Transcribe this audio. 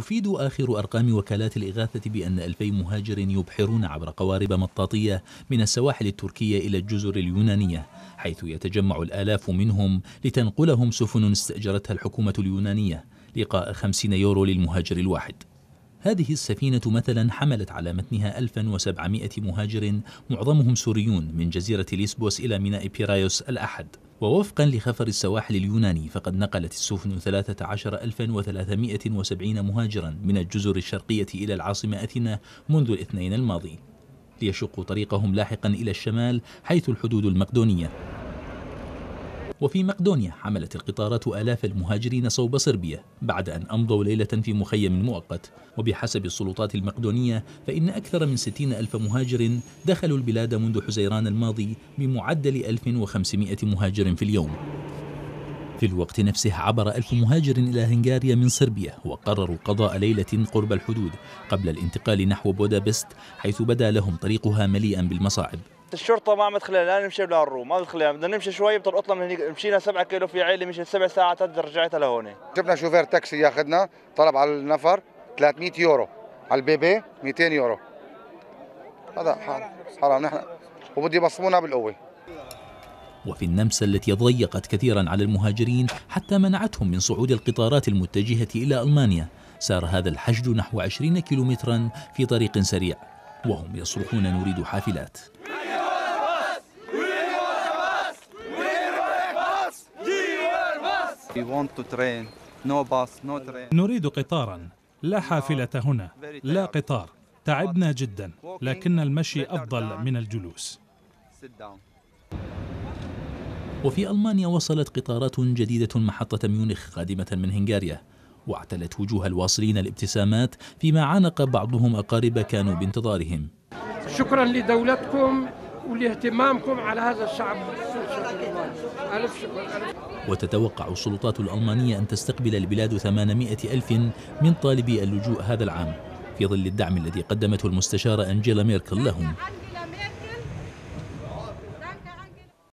تفيد آخر أرقام وكالات الإغاثة بأن 2000 مهاجر يبحرون عبر قوارب مطاطية من السواحل التركية إلى الجزر اليونانية حيث يتجمع الآلاف منهم لتنقلهم سفن استأجرتها الحكومة اليونانية لقاء 50 يورو للمهاجر الواحد هذه السفينة مثلا حملت على متنها 1700 مهاجر معظمهم سوريون من جزيرة ليسبوس إلى ميناء بيرايوس الأحد ووفقا لخفر السواحل اليوناني فقد نقلت السفن 13370 مهاجرا من الجزر الشرقية إلى العاصمة أثينا منذ الاثنين الماضي ليشقوا طريقهم لاحقا إلى الشمال حيث الحدود المقدونية وفي مقدونيا حملت القطارات آلاف المهاجرين صوب صربيا بعد أن أمضوا ليلة في مخيم مؤقت وبحسب السلطات المقدونية فإن أكثر من 60 ألف مهاجر دخلوا البلاد منذ حزيران الماضي بمعدل 1500 مهاجر في اليوم في الوقت نفسه عبر ألف مهاجر إلى هنغاريا من صربيا وقرروا قضاء ليلة قرب الحدود قبل الانتقال نحو بودابست حيث بدا لهم طريقها مليئا بالمصاعب الشرطه ما عم تخلينا لا نمشي ولا نروح ما بتخلينا بدنا نمشي شوي بتلقطنا من هنيك مشينا 7 كيلو في عيله مشيت سبع ساعات رجعتها لهون جبنا شوفير تاكسي ياخذنا طلب على النفر 300 يورو على البيبي 200 يورو هذا حرام حرام نحن وبده يبصمونا بالقوه وفي النمسا التي ضيقت كثيرا على المهاجرين حتى منعتهم من صعود القطارات المتجهة إلى ألمانيا سار هذا الحشد نحو 20 كيلومترا في طريق سريع وهم يصرخون نريد حافلات نريد قطارا لا حافلة هنا لا قطار تعبنا جدا لكن المشي أفضل من الجلوس وفي ألمانيا وصلت قطارات جديدة محطة ميونخ قادمة من هنغاريا واعتلت وجوه الواصلين الابتسامات فيما عانق بعضهم أقارب كانوا بانتظارهم شكرا لدولتكم ولاهتمامكم على هذا الشعب وتتوقع السلطات الألمانية أن تستقبل البلاد 800 ألف من طالبي اللجوء هذا العام في ظل الدعم الذي قدمته المستشارة أنجيلا ميركل لهم